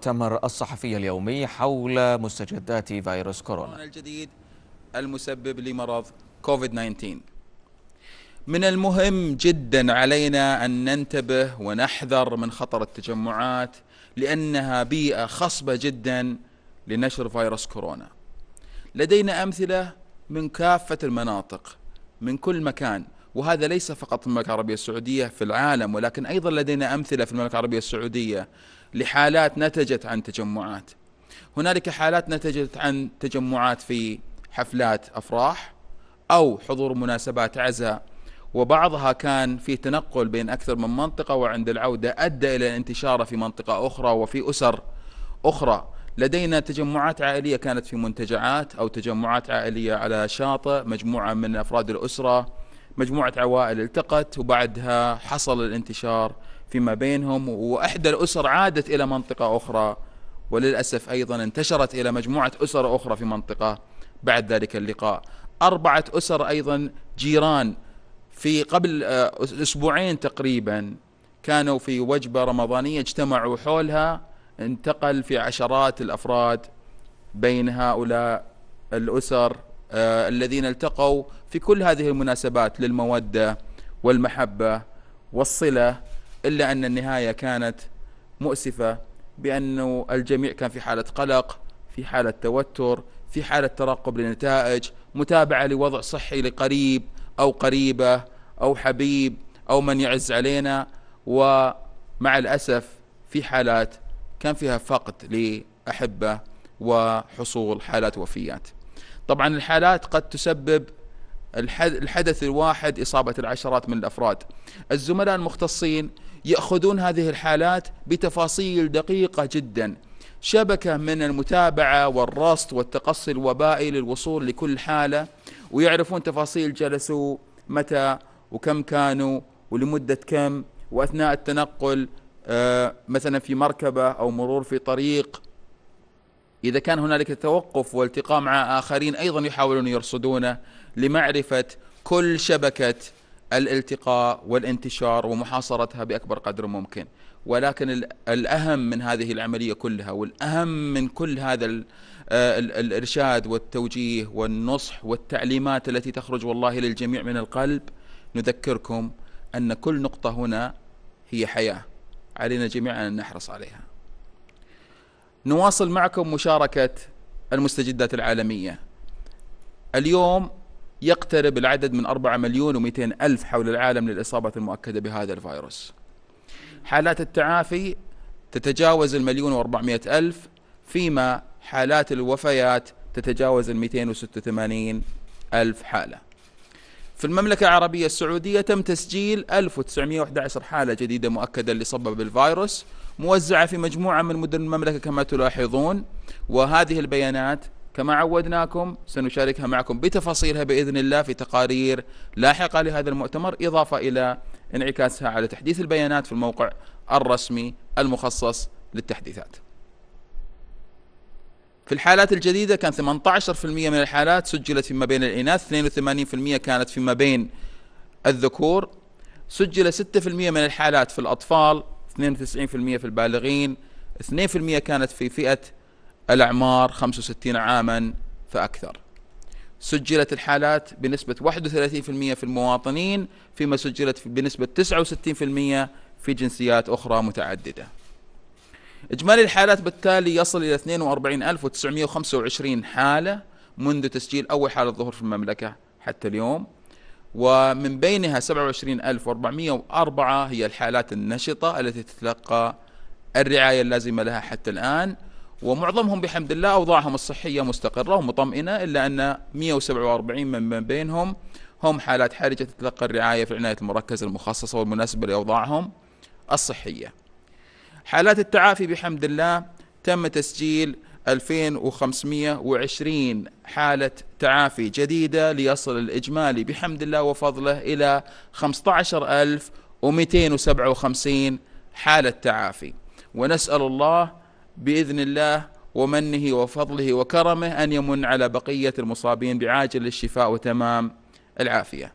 مؤتمر الصحفي اليومي حول مستجدات فيروس كورونا الجديد المسبب لمرض كوفيد 19 من المهم جدا علينا أن ننتبه ونحذر من خطر التجمعات لأنها بيئة خصبة جدا لنشر فيروس كورونا لدينا أمثلة من كافة المناطق من كل مكان وهذا ليس فقط في المملكة العربية السعودية في العالم ولكن أيضا لدينا أمثلة في المملكة العربية السعودية لحالات نتجت عن تجمعات هنالك حالات نتجت عن تجمعات في حفلات افراح او حضور مناسبات عزاء وبعضها كان في تنقل بين اكثر من منطقه وعند العوده ادى الى انتشاره في منطقه اخرى وفي اسر اخرى لدينا تجمعات عائليه كانت في منتجعات او تجمعات عائليه على شاطئ مجموعه من افراد الاسره مجموعه عوائل التقت وبعدها حصل الانتشار فيما بينهم وإحدى الأسر عادت إلى منطقة أخرى وللأسف أيضا انتشرت إلى مجموعة أسر أخرى في منطقة بعد ذلك اللقاء أربعة أسر أيضا جيران في قبل آه، أسبوعين تقريبا كانوا في وجبة رمضانية اجتمعوا حولها انتقل في عشرات الأفراد بين هؤلاء الأسر آه، الذين التقوا في كل هذه المناسبات للمودة والمحبة والصلة إلا أن النهاية كانت مؤسفة بأنه الجميع كان في حالة قلق في حالة توتر في حالة ترقب للنتائج متابعة لوضع صحي لقريب أو قريبة أو حبيب أو من يعز علينا ومع الأسف في حالات كان فيها فقد لأحبة وحصول حالات وفيات طبعا الحالات قد تسبب الحدث الواحد إصابة العشرات من الأفراد الزملاء المختصين يأخذون هذه الحالات بتفاصيل دقيقة جدا شبكة من المتابعة والرصد والتقصي الوبائي للوصول لكل حالة ويعرفون تفاصيل جلسوا متى وكم كانوا ولمدة كم وأثناء التنقل آه، مثلا في مركبة أو مرور في طريق إذا كان هنالك توقف والتقاء مع آخرين أيضا يحاولون يرصدونه لمعرفة كل شبكة الالتقاء والانتشار ومحاصرتها باكبر قدر ممكن ولكن الاهم من هذه العمليه كلها والاهم من كل هذا آه، الارشاد والتوجيه والنصح والتعليمات التي تخرج والله للجميع من القلب نذكركم ان كل نقطه هنا هي حياه علينا جميعا ان نحرص عليها. نواصل معكم مشاركه المستجدات العالميه. اليوم يقترب العدد من 4 مليون و200 ألف حول العالم للإصابة المؤكدة بهذا الفيروس حالات التعافي تتجاوز المليون و400 ألف فيما حالات الوفيات تتجاوز ال 286 ألف حالة في المملكة العربية السعودية تم تسجيل 1911 حالة جديدة مؤكدة لسبب بالفيروس موزعة في مجموعة من مدن المملكة كما تلاحظون وهذه البيانات كما عودناكم سنشاركها معكم بتفاصيلها بإذن الله في تقارير لاحقة لهذا المؤتمر إضافة إلى انعكاسها على تحديث البيانات في الموقع الرسمي المخصص للتحديثات في الحالات الجديدة كان 18% من الحالات سجلت فيما بين الإناث 82% كانت فيما بين الذكور سجل 6% من الحالات في الأطفال 92% في البالغين 2% كانت في فئة الأعمار 65 عاما فأكثر سجلت الحالات بنسبة 31% في المواطنين فيما سجلت بنسبة 69% في جنسيات أخرى متعددة إجمالي الحالات بالتالي يصل إلى 42925 حالة منذ تسجيل أول حالة ظهور في المملكة حتى اليوم ومن بينها 27404 هي الحالات النشطة التي تتلقى الرعاية اللازمة لها حتى الآن ومعظمهم بحمد الله أوضاعهم الصحية مستقرة ومطمئنة إلا أن 147 من بينهم هم حالات حرجة تتلقى الرعاية في العناية المركزة المخصصة والمناسبة لأوضاعهم الصحية حالات التعافي بحمد الله تم تسجيل 2520 حالة تعافي جديدة ليصل الإجمالي بحمد الله وفضله إلى 15257 حالة تعافي ونسأل الله بإذن الله ومنه وفضله وكرمه أن يمن على بقية المصابين بعاجل الشفاء وتمام العافية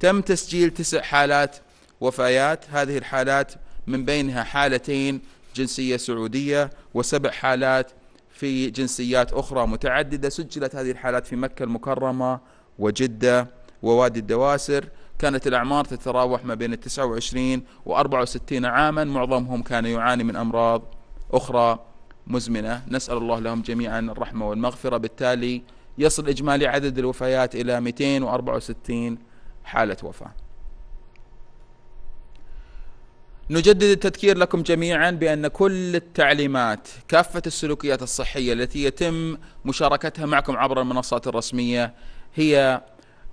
تم تسجيل تسع حالات وفيات هذه الحالات من بينها حالتين جنسية سعودية وسبع حالات في جنسيات أخرى متعددة سجلت هذه الحالات في مكة المكرمة وجدة ووادي الدواسر كانت الأعمار تتراوح ما بين 29 و 64 عاما معظمهم كان يعاني من أمراض أخرى مزمنة نسأل الله لهم جميعا الرحمة والمغفرة بالتالي يصل إجمالي عدد الوفيات إلى 264 حالة وفاة نجدد التذكير لكم جميعا بأن كل التعليمات كافة السلوكيات الصحية التي يتم مشاركتها معكم عبر المنصات الرسمية هي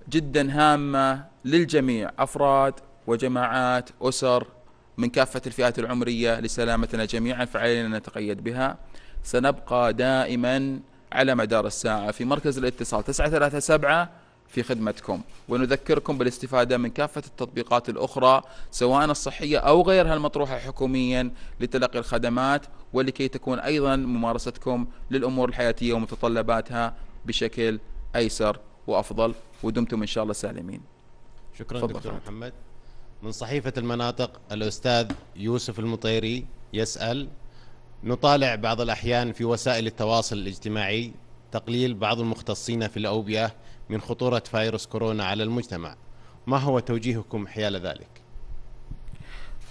جدا هامة للجميع أفراد وجماعات أسر من كافة الفئات العمرية لسلامتنا جميعا فعلينا أن نتقيد بها سنبقى دائما على مدار الساعة في مركز الاتصال 937 في خدمتكم ونذكركم بالاستفادة من كافة التطبيقات الأخرى سواء الصحية أو غيرها المطروحة حكوميا لتلقي الخدمات ولكي تكون أيضا ممارستكم للأمور الحياتية ومتطلباتها بشكل أيسر وأفضل ودمتم إن شاء الله سالمين شكرا دكتور محمد من صحيفة المناطق الأستاذ يوسف المطيري يسأل نطالع بعض الأحيان في وسائل التواصل الاجتماعي تقليل بعض المختصين في الأوبئة من خطورة فيروس كورونا على المجتمع ما هو توجيهكم حيال ذلك؟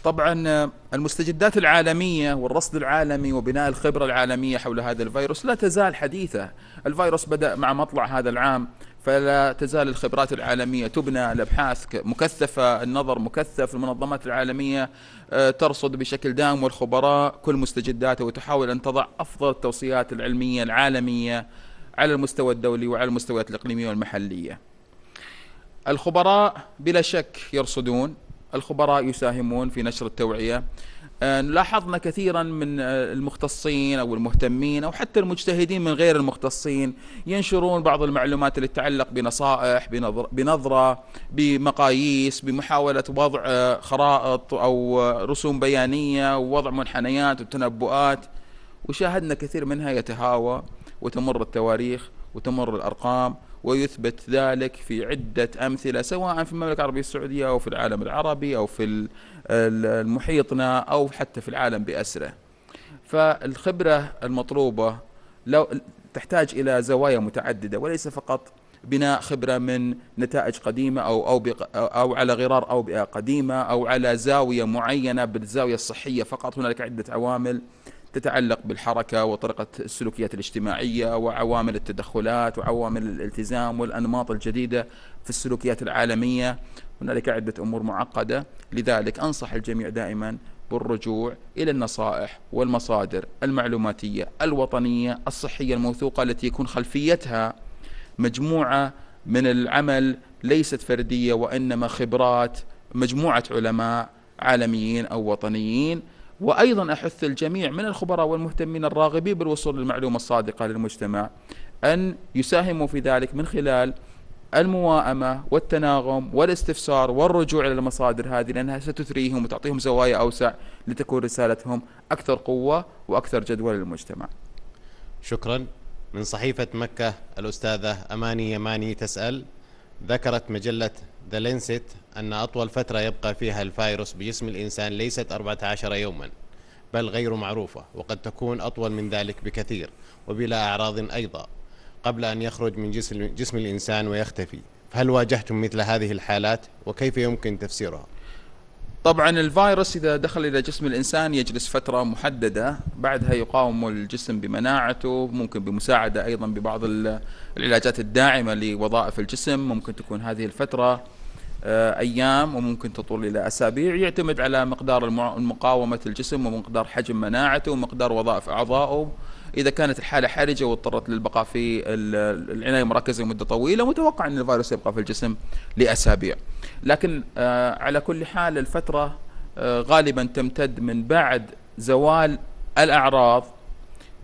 طبعا المستجدات العالمية والرصد العالمي وبناء الخبرة العالمية حول هذا الفيروس لا تزال حديثة الفيروس بدأ مع مطلع هذا العام فلا تزال الخبرات العالمية تبنى الأبحاث مكثفة النظر مكثف المنظمات العالمية آه، ترصد بشكل دائم والخبراء كل مستجداته وتحاول أن تضع أفضل التوصيات العلمية العالمية على المستوى الدولي وعلى المستويات الإقليمية والمحلية الخبراء بلا شك يرصدون الخبراء يساهمون في نشر التوعية آه، لاحظنا كثيرا من آه، المختصين او المهتمين او حتى المجتهدين من غير المختصين ينشرون بعض المعلومات اللي تتعلق بنصائح بنظره بمقاييس بمحاوله وضع آه، خرائط او رسوم بيانيه ووضع منحنيات وتنبؤات وشاهدنا كثير منها يتهاوى وتمر التواريخ وتمر الارقام ويثبت ذلك في عدة أمثلة سواء في المملكة العربية السعودية أو في العالم العربي أو في محيطنا أو حتى في العالم بأسره فالخبرة المطلوبة لو تحتاج إلى زوايا متعددة وليس فقط بناء خبرة من نتائج قديمة أو أو أو على غرار أوبئة قديمة أو على زاوية معينة بالزاوية الصحية فقط هنالك عدة عوامل تتعلق بالحركة وطريقة السلوكيات الاجتماعية وعوامل التدخلات وعوامل الالتزام والأنماط الجديدة في السلوكيات العالمية هنالك عدة أمور معقدة لذلك أنصح الجميع دائما بالرجوع إلى النصائح والمصادر المعلوماتية الوطنية الصحية الموثوقة التي يكون خلفيتها مجموعة من العمل ليست فردية وإنما خبرات مجموعة علماء عالميين أو وطنيين وأيضا أحث الجميع من الخبراء والمهتمين الراغبين بالوصول للمعلومة الصادقة للمجتمع أن يساهموا في ذلك من خلال المواءمة والتناغم والاستفسار والرجوع إلى المصادر هذه لأنها ستثريهم وتعطيهم زوايا أوسع لتكون رسالتهم أكثر قوة وأكثر جدوى للمجتمع شكرا من صحيفة مكة الأستاذة أماني يماني تسأل ذكرت مجلة ذا لينسيت أن أطول فترة يبقى فيها الفيروس بجسم الإنسان ليست 14 يوما بل غير معروفة وقد تكون أطول من ذلك بكثير وبلا أعراض أيضا قبل أن يخرج من جسم, جسم الإنسان ويختفي فهل واجهتم مثل هذه الحالات وكيف يمكن تفسيرها؟ طبعا الفيروس إذا دخل إلى جسم الإنسان يجلس فترة محددة بعدها يقاوم الجسم بمناعته ممكن بمساعدة أيضا ببعض العلاجات الداعمة لوظائف الجسم ممكن تكون هذه الفترة آه، أيام وممكن تطول إلى أسابيع يعتمد على مقدار مقاومة الجسم ومقدار حجم مناعته ومقدار وظائف أعضائه إذا كانت الحالة حرجة واضطرت للبقاء في العناية المركزة لمدة طويلة متوقع أن الفيروس يبقى في الجسم لأسابيع لكن آه، على كل حال الفترة آه، غالبا تمتد من بعد زوال الأعراض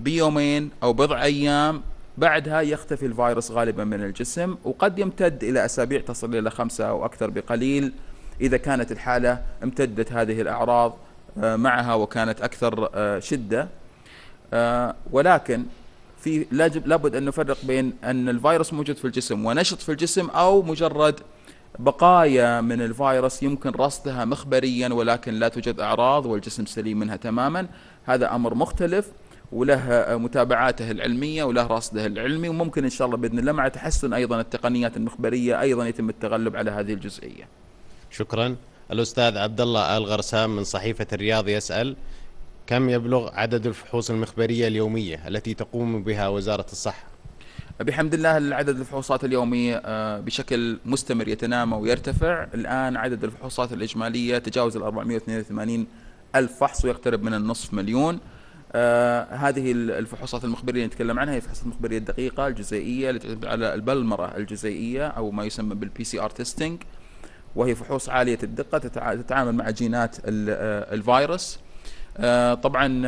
بيومين أو بضع أيام بعدها يختفي الفيروس غالبا من الجسم وقد يمتد إلى أسابيع تصل إلى خمسة أو أكثر بقليل إذا كانت الحالة امتدت هذه الأعراض آه، معها وكانت أكثر آه، شدة آه، ولكن في لابد أن نفرق بين أن الفيروس موجود في الجسم ونشط في الجسم أو مجرد بقايا من الفيروس يمكن رصدها مخبريا ولكن لا توجد أعراض والجسم سليم منها تماما هذا أمر مختلف وله متابعاته العلمية وله رصده العلمي وممكن إن شاء الله بإذن الله مع تحسن أيضا التقنيات المخبرية أيضا يتم التغلب على هذه الجزئية شكرا الأستاذ عبد الله ال غرسام من صحيفة الرياض يسأل كم يبلغ عدد الفحوص المخبرية اليومية التي تقوم بها وزارة الصحة؟ بحمد الله عدد الفحوصات اليومية آه، بشكل مستمر يتنامى ويرتفع الآن عدد الفحوصات الإجمالية تجاوز ال 482 ألف فحص ويقترب من النصف مليون آه، هذه الفحوصات المخبريه اللي نتكلم عنها هي فحوصات المخبريه الدقيقه الجزيئيه اللي تعتمد على البلمره الجزيئيه او ما يسمى بالبي سي ار تيستينج وهي فحوص عاليه الدقه تتعامل مع جينات آه، الفيروس آه، طبعا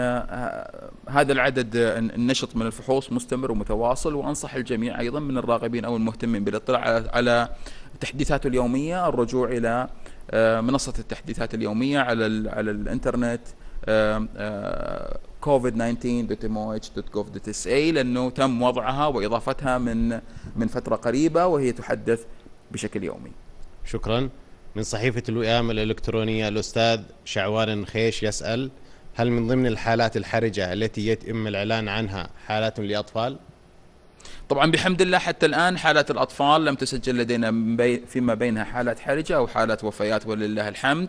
هذا العدد النشط من الفحوص مستمر ومتواصل وانصح الجميع ايضا من الراغبين او المهتمين بالاطلاع على تحديثاته اليوميه الرجوع الى منصه التحديثات اليوميه على على الانترنت covid19.moh.gov.sa لانه تم وضعها واضافتها من من فتره قريبه وهي تحدث بشكل يومي. شكرا. من صحيفه الوئام الالكترونيه الاستاذ شعوان خيش يسال هل من ضمن الحالات الحرجه التي يتم الاعلان عنها حالات لاطفال؟ طبعا بحمد الله حتى الان حالات الاطفال لم تسجل لدينا فيما بينها حالات حرجه او حالات وفيات ولله الحمد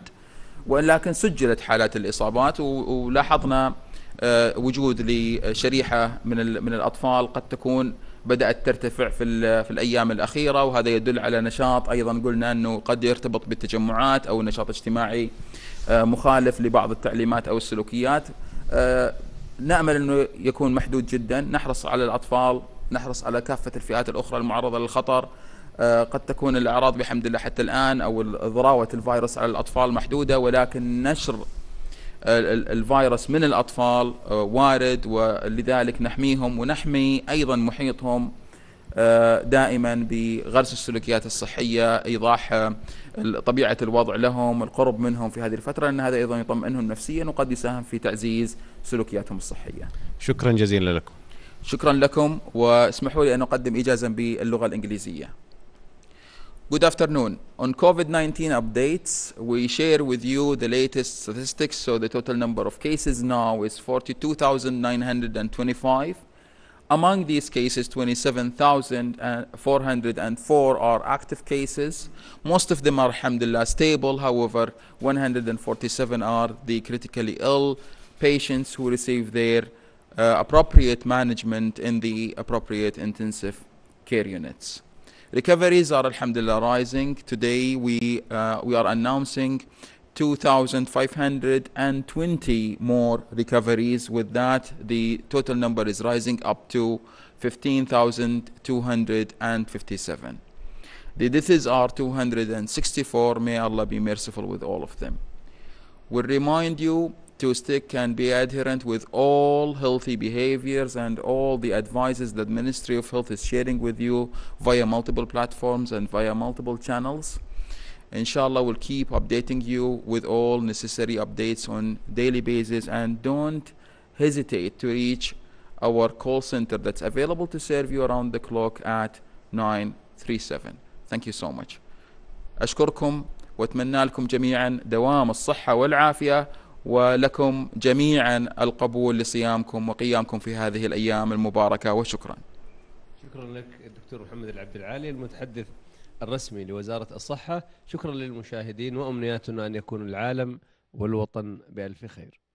ولكن سجلت حالات الاصابات ولاحظنا آه، وجود لشريحه من من الاطفال قد تكون بدات ترتفع في في الايام الاخيره وهذا يدل على نشاط ايضا قلنا انه قد يرتبط بالتجمعات او نشاط اجتماعي آه، مخالف لبعض التعليمات او السلوكيات آه، نامل انه يكون محدود جدا نحرص على الاطفال نحرص على كافه الفئات الاخرى المعرضه للخطر قد تكون الاعراض بحمد الله حتى الان او ضراوه الفيروس على الاطفال محدوده ولكن نشر الفيروس من الأطفال آه، وارد ولذلك نحميهم ونحمي أيضا محيطهم آه، دائما بغرس السلوكيات الصحية إيضاح آه، طبيعة الوضع لهم القرب منهم في هذه الفترة لأن هذا أيضا يطمئنهم نفسيا وقد يساهم في تعزيز سلوكياتهم الصحية شكرا جزيلا لكم شكرا لكم واسمحوا لي أن أقدم إجازا باللغة الإنجليزية Good afternoon. On COVID-19 updates, we share with you the latest statistics. So the total number of cases now is 42,925. Among these cases, 27,404 are active cases. Most of them are, alhamdulillah, stable. However, 147 are the critically ill patients who receive their uh, appropriate management in the appropriate intensive care units. Recoveries are, alhamdulillah, rising. Today we, uh, we are announcing 2,520 more recoveries. With that, the total number is rising up to 15,257. The deaths are 264. May Allah be merciful with all of them. We'll remind you to stick and be adherent with all healthy behaviors and all the advices that Ministry of Health is sharing with you via multiple platforms and via multiple channels. Inshallah, we'll keep updating you with all necessary updates on daily basis and don't hesitate to reach our call center that's available to serve you around the clock at 937. Thank you so much. أشكركم واتمنى لكم جميعا دوام الصحة والعافية ولكم جميعا القبول لصيامكم وقيامكم في هذه الأيام المباركة وشكرا شكرا لك الدكتور محمد العبد العالي المتحدث الرسمي لوزارة الصحة شكرا للمشاهدين وأمنياتنا أن يكون العالم والوطن بألف خير